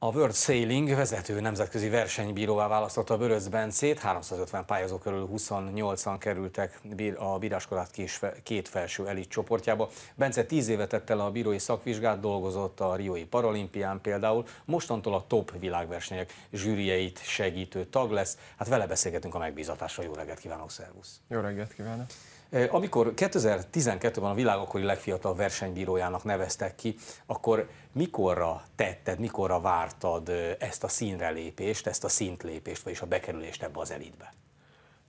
A World Sailing vezető nemzetközi versenybíróvá választotta Böröz Bencét, 350 pályázó körül 28-an kerültek a bíráskorát két felső elit csoportjába. Bence 10 éve tette le a bírói szakvizsgát, dolgozott a Riói Paralimpián például, mostantól a top világversenyek zsűrieit segítő tag lesz. Hát vele beszélgetünk a megbízatásra. Jó reggelt kívánok, szervusz! Jó reggelt kívánok! Eh, amikor 2012-ben a világ akkori legfiatal versenybírójának neveztek ki, akkor mikorra tetted, mikorra vártad eh, ezt a színrelépést, ezt a szintlépést, vagyis a bekerülést ebbe az elitbe?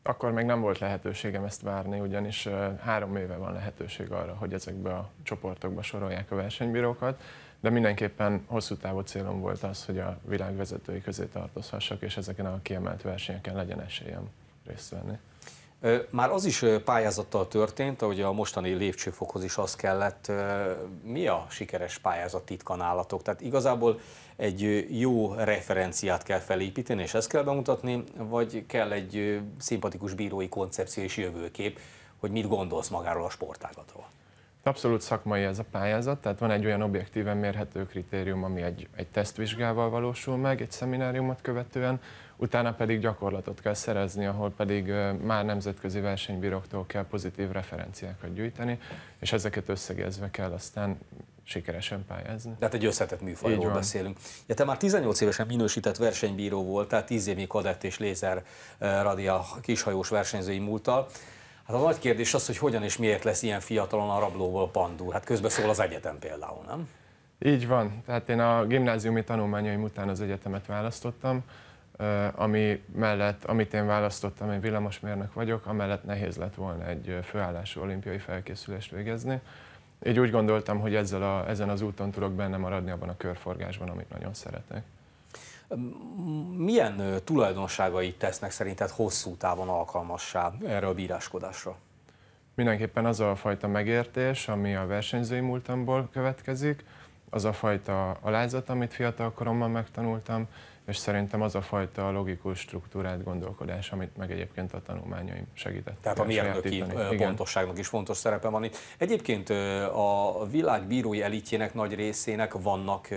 Akkor még nem volt lehetőségem ezt várni, ugyanis eh, három éve van lehetőség arra, hogy ezekbe a csoportokba sorolják a versenybírókat, de mindenképpen hosszú távú célom volt az, hogy a világ vezetői közé tartozhassak, és ezeken a kiemelt versenyeken legyen esélyem részt venni. Már az is pályázattal történt, ahogy a mostani lépcsőfokhoz is az kellett. Mi a sikeres pályázat titkanálatok? Tehát igazából egy jó referenciát kell felépíteni, és ezt kell bemutatni, vagy kell egy szimpatikus bírói koncepció és jövőkép, hogy mit gondolsz magáról a sportágatról? Abszolút szakmai ez a pályázat, tehát van egy olyan objektíven mérhető kritérium, ami egy, egy tesztvizsgával valósul meg, egy szemináriumot követően, utána pedig gyakorlatot kell szerezni, ahol pedig már nemzetközi versenybíróktól kell pozitív referenciákat gyűjteni, és ezeket összegezve kell aztán sikeresen pályázni. Tehát egy összetett műfajról beszélünk. Ja, te már 18 évesen minősített versenybíró voltál, 10 évi kadett és lézer radia kishajós versenyzői múltal. Hát a nagy kérdés az, hogy hogyan és miért lesz ilyen fiatalon a rablóból pandú. Hát közben szól az egyetem például, nem? Így van. Tehát én a gimnáziumi tanulmányaim után az egyetemet választottam, ami mellett, amit én választottam, én villamosmérnök vagyok, amellett nehéz lett volna egy főállású olimpiai felkészülést végezni. Így úgy gondoltam, hogy ezzel a, ezen az úton tudok benne maradni abban a körforgásban, amit nagyon szeretek. Milyen tulajdonságai tesznek szerinted hosszú távon alkalmassá erre a bíráskodásra? Mindenképpen az a fajta megértés, ami a versenyzői múltamból következik, az a fajta alázat, amit fiatal koromban megtanultam, és szerintem az a fajta logikus struktúrát gondolkodás, amit meg egyébként a tanulmányaim segített. Tehát a mérnöki pontosságnak is fontos szerepe van itt. Egyébként a világ bírói elitjének nagy részének vannak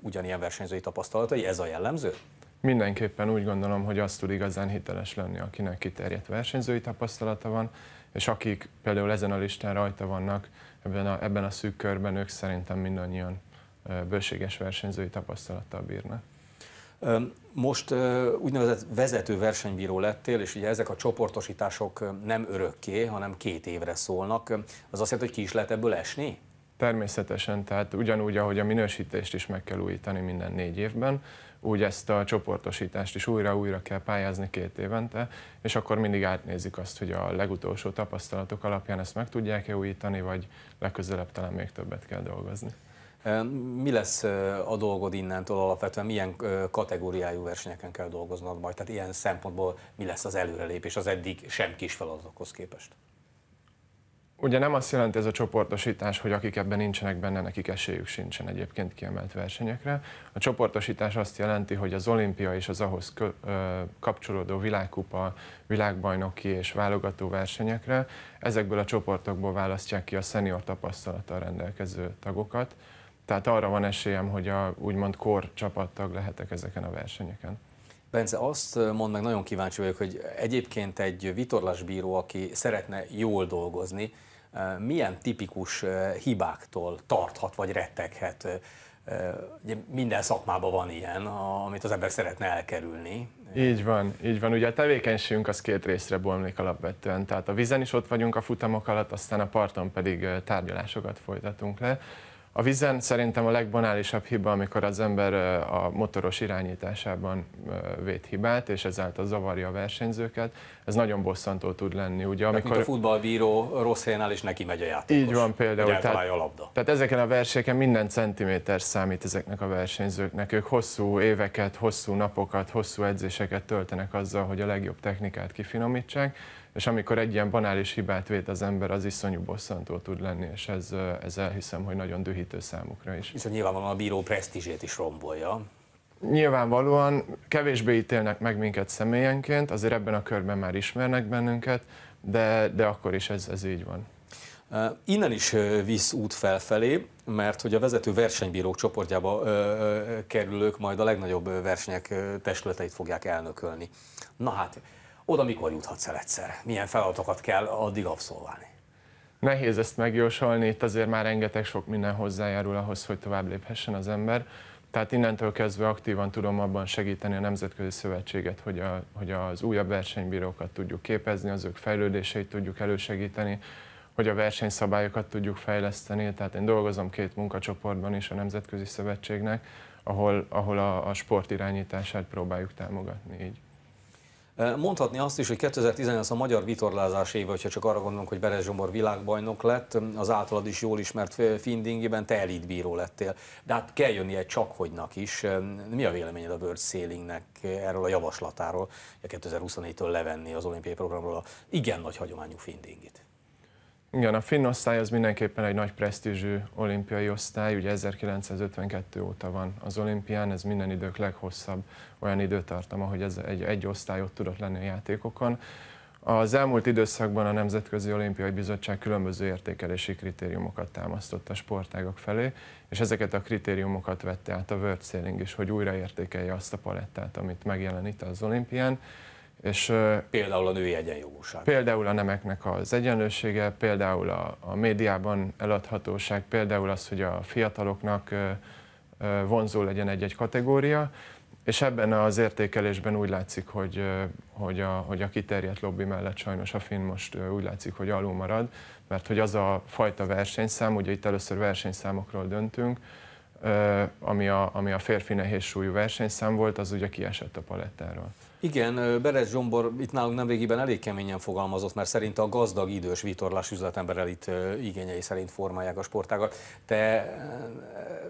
ugyanilyen versenyzői tapasztalatai, ez a jellemző? Mindenképpen úgy gondolom, hogy az tud igazán hiteles lenni, akinek kiterjedt versenyzői tapasztalata van, és akik például ezen a listán rajta vannak, ebben a, ebben a szűk körben ők szerintem mindannyian bőséges versenyzői tapasztalattal bírnak. Most úgynevezett vezető versenybíró lettél, és ugye ezek a csoportosítások nem örökké, hanem két évre szólnak. Az azt jelenti, hogy ki is lehet ebből esni? Természetesen, tehát ugyanúgy, ahogy a minősítést is meg kell újítani minden négy évben, úgy ezt a csoportosítást is újra-újra kell pályázni két évente, és akkor mindig átnézik azt, hogy a legutolsó tapasztalatok alapján ezt meg tudják-e újítani, vagy legközelebb talán még többet kell dolgozni. Mi lesz a dolgod innentől alapvetően? Milyen kategóriájú versenyeken kell dolgoznod majd? Tehát ilyen szempontból mi lesz az előrelépés az eddig sem kis feladatokhoz képest? Ugye nem azt jelenti ez a csoportosítás, hogy akik ebben nincsenek benne, nekik esélyük sincsen egyébként kiemelt versenyekre. A csoportosítás azt jelenti, hogy az olimpia és az ahhoz kapcsolódó világkupa, világbajnoki és válogató versenyekre ezekből a csoportokból választják ki a szenior tapasztalattal rendelkező tagokat, tehát arra van esélyem, hogy a úgymond kor csapattag lehetek ezeken a versenyeken. Bence, azt mond meg, nagyon kíváncsi vagyok, hogy egyébként egy vitorlasbíró, aki szeretne jól dolgozni, milyen tipikus hibáktól tarthat vagy retteghet? Ugye minden szakmában van ilyen, amit az ember szeretne elkerülni. Így van, így van. Ugye a tevékenységünk az két részre bomlik alapvetően. Tehát a vízen is ott vagyunk a futamok alatt, aztán a parton pedig tárgyalásokat folytatunk le. A vízen szerintem a legbanálisabb hiba, amikor az ember a motoros irányításában vét hibát, és ezáltal zavarja a versenyzőket. Ez nagyon bosszantó tud lenni. Ugye, amikor... Mint a futballbíró rossz helyen és neki megy a játékos. Így van például. Tehát, a labda. tehát ezeken a versenyeken minden centiméter számít ezeknek a versenyzőknek. Ők hosszú éveket, hosszú napokat, hosszú edzéseket töltenek azzal, hogy a legjobb technikát kifinomítsák és amikor egy ilyen banális hibát vét az ember, az iszonyú bosszantó tud lenni, és ez, ez elhiszem, hogy nagyon dühítő számukra is. Viszont nyilvánvalóan a bíró presztízsét is rombolja. Nyilvánvalóan kevésbé ítélnek meg minket személyenként, azért ebben a körben már ismernek bennünket, de, de akkor is ez, ez így van. Innen is visz út felfelé, mert hogy a vezető versenybírók csoportjába kerülők majd a legnagyobb versenyek testületeit fogják elnökölni. Na hát, oda mikor juthatsz el egyszer? Milyen feladatokat kell addig abszolválni? Nehéz ezt megjósolni, itt azért már rengeteg sok minden hozzájárul ahhoz, hogy tovább léphessen az ember. Tehát innentől kezdve aktívan tudom abban segíteni a Nemzetközi Szövetséget, hogy, a, hogy az újabb versenybírókat tudjuk képezni, az ők fejlődéseit tudjuk elősegíteni, hogy a versenyszabályokat tudjuk fejleszteni. Tehát én dolgozom két munkacsoportban is a Nemzetközi Szövetségnek, ahol, ahol a, a sport irányítását próbáljuk támogatni így. Mondhatni azt is, hogy 2018 a magyar vitorlázás éve, hogyha csak arra gondolunk, hogy Berez Zsombor világbajnok lett, az általad is jól ismert findingiben te elitbíró lettél. De hát kell jönnie csakhogynak is. Mi a véleményed a World Sailingnek erről a javaslatáról, a 2024-től levenni az olimpiai programról a igen nagy hagyományú findingit? Igen, a finn osztály az mindenképpen egy nagy presztízsű olimpiai osztály, ugye 1952 óta van az olimpián, ez minden idők leghosszabb olyan időtartama, hogy ez egy, egy osztály ott tudott lenni a játékokon. Az elmúlt időszakban a Nemzetközi Olimpiai Bizottság különböző értékelési kritériumokat támasztott a sportágok felé, és ezeket a kritériumokat vette át a World Sailing is, hogy újraértékelje azt a palettát, amit megjelenít az olimpián. És, például a női egyenjogúság. Például a nemeknek az egyenlősége, például a, a médiában eladhatóság, például az, hogy a fiataloknak vonzó legyen egy-egy kategória, és ebben az értékelésben úgy látszik, hogy, hogy, a, hogy a kiterjedt lobby mellett sajnos a finn most úgy látszik, hogy alul marad, mert hogy az a fajta versenyszám, ugye itt először versenyszámokról döntünk, ami a, ami a férfi nehézsúlyú versenyszám volt, az ugye kiesett a palettáról. Igen, Beres Zsombor itt nálunk nemrégiben elég keményen fogalmazott, mert szerint a gazdag idős vitorlás üzletember itt igényei szerint formálják a sportágat. Te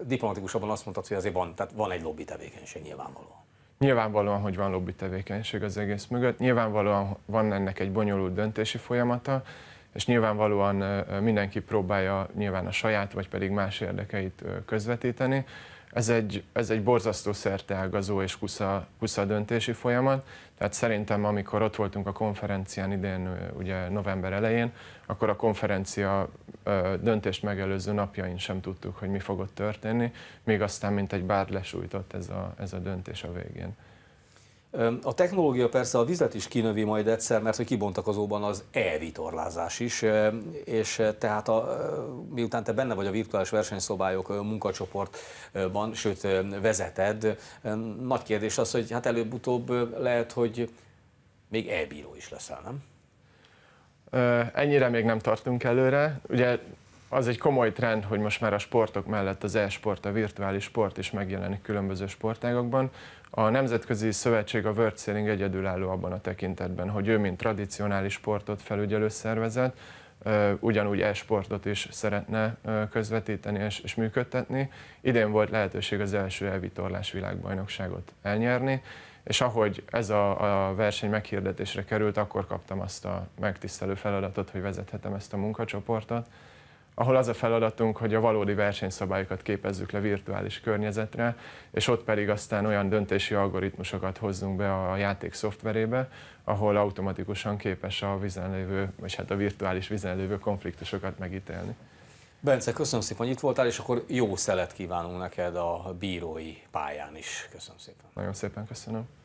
diplomatikusabban azt mondtad, hogy azért van, tehát van egy lobby tevékenység nyilvánvalóan. Nyilvánvalóan, hogy van lobby tevékenység az egész mögött, nyilvánvalóan van ennek egy bonyolult döntési folyamata, és nyilvánvalóan mindenki próbálja nyilván a saját, vagy pedig más érdekeit közvetíteni, ez egy, ez egy borzasztó szerteágazó és kusza, kusza döntési folyamat. Tehát szerintem, amikor ott voltunk a konferencián idén, ugye november elején, akkor a konferencia döntést megelőző napjain sem tudtuk, hogy mi fogott történni, még aztán, mint egy bár lesújtott ez a, ez a döntés a végén. A technológia persze a vizet is kinövi majd egyszer, mert hogy kibontakozóban az e-vitorlázás is, és tehát a, miután te benne vagy a virtuális versenyszobályok munkacsoportban, sőt vezeted, nagy kérdés az, hogy hát előbb-utóbb lehet, hogy még e-bíró is leszel, nem? Ennyire még nem tartunk előre. Ugye az egy komoly trend, hogy most már a sportok mellett az e-sport, a virtuális sport is megjelenik különböző sportágakban. A Nemzetközi Szövetség, a World Sailing egyedülálló abban a tekintetben, hogy ő, mint tradicionális sportot felügyelő szervezet, ugyanúgy e-sportot is szeretne közvetíteni és, és működtetni. Idén volt lehetőség az első elvitorlás világbajnokságot elnyerni, és ahogy ez a, a verseny meghirdetésre került, akkor kaptam azt a megtisztelő feladatot, hogy vezethetem ezt a munkacsoportot, ahol az a feladatunk, hogy a valódi versenyszabályokat képezzük le virtuális környezetre, és ott pedig aztán olyan döntési algoritmusokat hozzunk be a játék szoftverébe, ahol automatikusan képes a vizenlévő, vagy hát a virtuális vizenlévő konfliktusokat megítélni. Bence, köszönöm szépen, hogy itt voltál, és akkor jó szelet kívánunk neked a bírói pályán is. Köszönöm szépen. Nagyon szépen köszönöm.